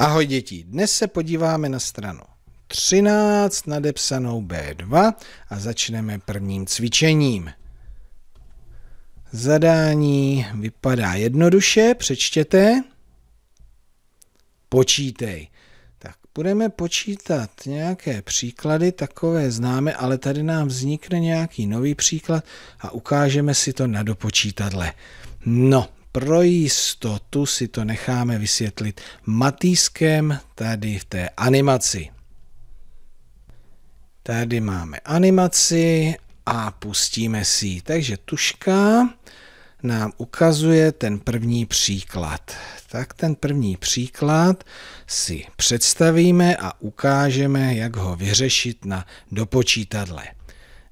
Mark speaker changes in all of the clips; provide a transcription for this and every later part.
Speaker 1: Ahoj děti, dnes se podíváme na stranu 13 nadepsanou B2 a začneme prvním cvičením. Zadání vypadá jednoduše, přečtěte. Počítej. Tak budeme počítat nějaké příklady, takové známe, ale tady nám vznikne nějaký nový příklad a ukážeme si to na dopočítadle. No, pro jistotu si to necháme vysvětlit matýskem tady v té animaci. Tady máme animaci a pustíme si ji. Takže tuška nám ukazuje ten první příklad. Tak ten první příklad si představíme a ukážeme, jak ho vyřešit na dopočítadle.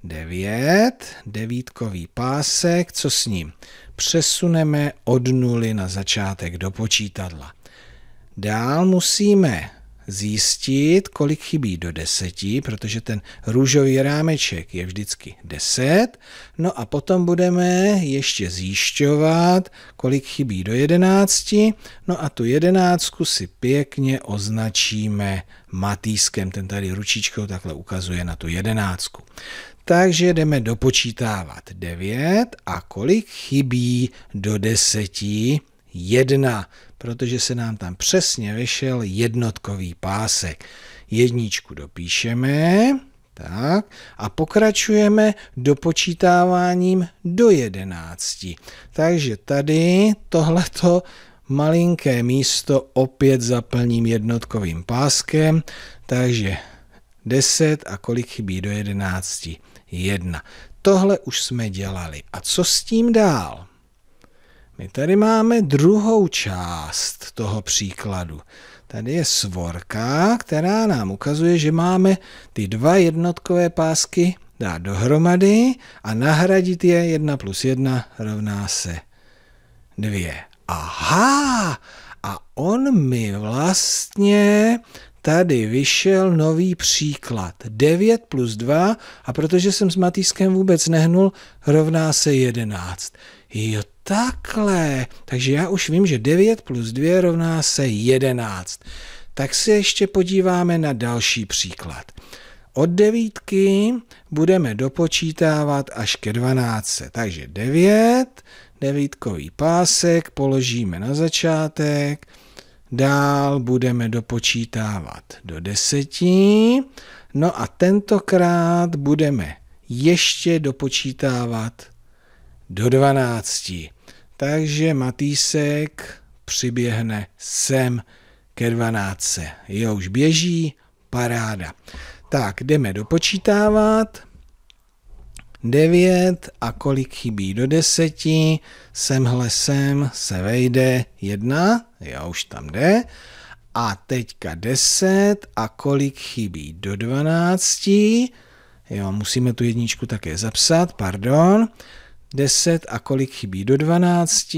Speaker 1: 9, devítkový pásek, co s ním? Přesuneme od nuly na začátek do počítadla. Dál musíme zjistit, kolik chybí do deseti, protože ten růžový rámeček je vždycky 10. No a potom budeme ještě zjišťovat, kolik chybí do jedenácti. No a tu jedenáctku si pěkně označíme matýskem. Ten tady ručičkou takhle ukazuje na tu jedenáctku. Takže jdeme dopočítávat 9 a kolik chybí do 10? 1, protože se nám tam přesně vyšel jednotkový pásek. Jedničku dopíšeme, tak, a pokračujeme dopočítáváním do 11. Takže tady tohleto malinké místo opět zaplním jednotkovým páskem, takže 10 a kolik chybí do 11. 1. Tohle už jsme dělali. A co s tím dál? My tady máme druhou část toho příkladu. Tady je svorka, která nám ukazuje, že máme ty dva jednotkové pásky dát dohromady a nahradit je 1 plus 1 rovná se 2. Aha! A on mi vlastně tady vyšel nový příklad. 9 plus 2 a protože jsem s Matýskem vůbec nehnul, rovná se 11. Jo, takhle. Takže já už vím, že 9 plus 2 rovná se 11. Tak se ještě podíváme na další příklad. Od devítky budeme dopočítávat až ke 12. Takže 9, devítkový pásek položíme na začátek, Dál budeme dopočítávat do deseti. No a tentokrát budeme ještě dopočítávat do dvanácti. Takže Matýsek přiběhne sem ke dvanáctce. Jo, už běží, paráda. Tak, jdeme dopočítávat. 9 a kolik chybí do 10? semhle sem se vejde 1, Já už tam jde. A teďka 10 a kolik chybí do 12, jo, musíme tu jedničku také zapsat, pardon. 10 a kolik chybí do 12,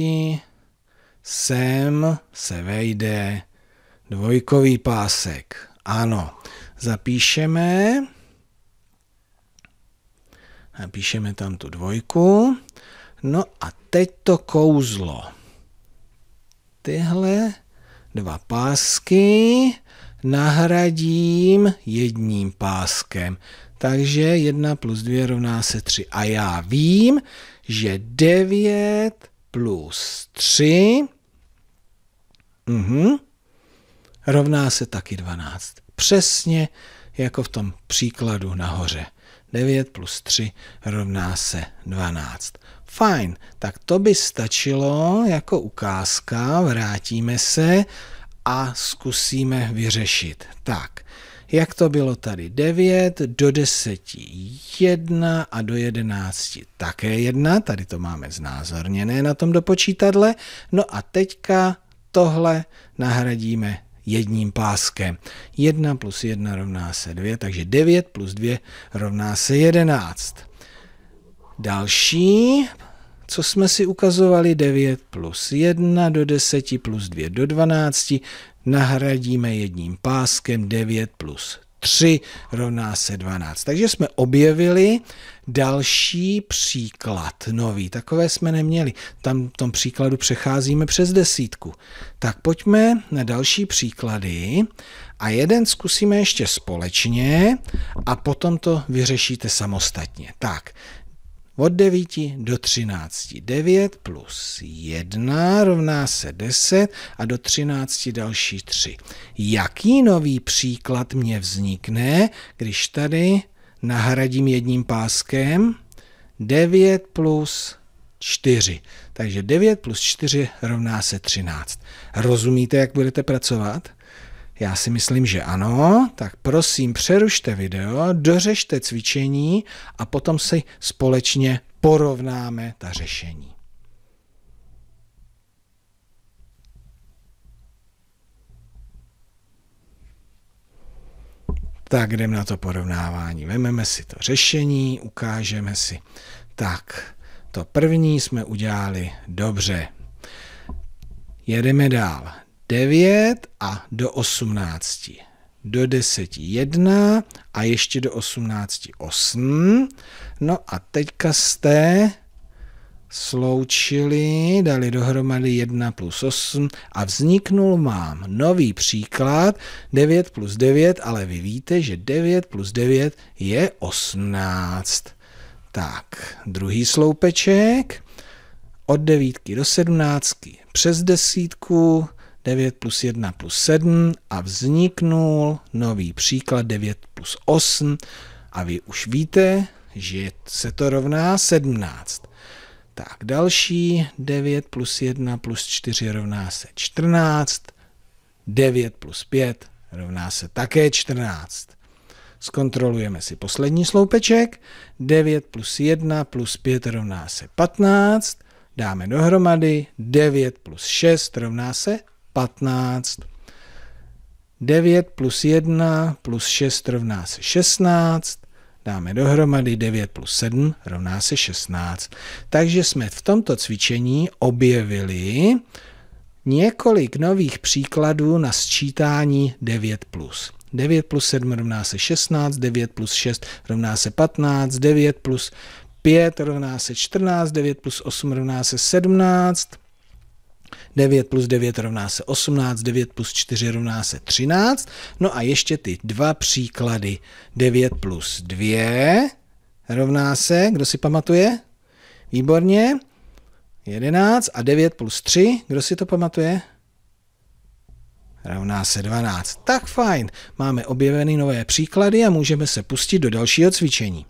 Speaker 1: sem se vejde dvojkový pásek. Ano, zapíšeme. A píšeme tam tu dvojku. No a teď to kouzlo. Tyhle dva pásky nahradím jedním páskem. Takže 1 plus 2 rovná se 3. A já vím, že 9 plus 3 uh -huh, rovná se taky 12. Přesně jako v tom příkladu nahoře. 9 plus 3 rovná se 12. Fajn, tak to by stačilo jako ukázka, vrátíme se a zkusíme vyřešit. Tak, jak to bylo tady 9, do 10 1 a do 11 také 1, tady to máme znázorněné na tom dopočítadle. No a teďka tohle nahradíme jedním páskem. 1 plus 1 rovná se 2, takže 9 plus 2 rovná se 11. Další, co jsme si ukazovali, 9 plus 1 do 10 plus 2 do 12, nahradíme jedním páskem 9 plus 3 rovná se 12. Takže jsme objevili další příklad nový. Takové jsme neměli. Tam v tom příkladu přecházíme přes desítku. Tak pojďme na další příklady a jeden zkusíme ještě společně a potom to vyřešíte samostatně. Tak, od 9 do 13. 9 plus 1 rovná se 10 a do 13 další 3. Jaký nový příklad mě vznikne, když tady nahradím jedním páskem 9 plus 4. Takže 9 plus 4 rovná se 13. Rozumíte, jak budete pracovat? Já si myslím, že ano, tak prosím přerušte video, dořešte cvičení a potom si společně porovnáme ta řešení. Tak jdeme na to porovnávání. Vememe si to řešení, ukážeme si. Tak, to první jsme udělali dobře. Jedeme dál. 9 a do 18. Do 10 1 a ještě do 18 8. No a teďka jste sloučili, dali dohromady 1 plus 8 a vzniknul mám nový příklad 9 plus 9, ale vy víte, že 9 plus 9 je 18. Tak, druhý sloupeček od 9 do 17 přes desítku, 9 plus 1 plus 7 a vzniknul nový příklad 9 plus 8 a vy už víte, že se to rovná 17. Tak další 9 plus 1 plus 4 rovná se 14, 9 plus 5 rovná se také 14. Zkontrolujeme si poslední sloupeček. 9 plus 1 plus 5 rovná se 15. Dáme dohromady. 9 plus 6 rovná se 15. 9 plus 1 plus 6 rovná se 16. Dáme dohromady 9 plus 7 rovná se 16. Takže jsme v tomto cvičení objevili několik nových příkladů na sčítání 9 plus. 9 plus 7 rovná se 16, 9 plus 6 rovná se 15, 9 plus 5 rovná se 14, 9 plus 8 rovná se 17. 9 plus 9 rovná se 18, 9 plus 4 rovná se 13. No a ještě ty dva příklady. 9 plus 2 rovná se, kdo si pamatuje? Výborně. 11 a 9 plus 3, kdo si to pamatuje? rovná se 12. Tak fajn, máme objevený nové příklady a můžeme se pustit do dalšího cvičení.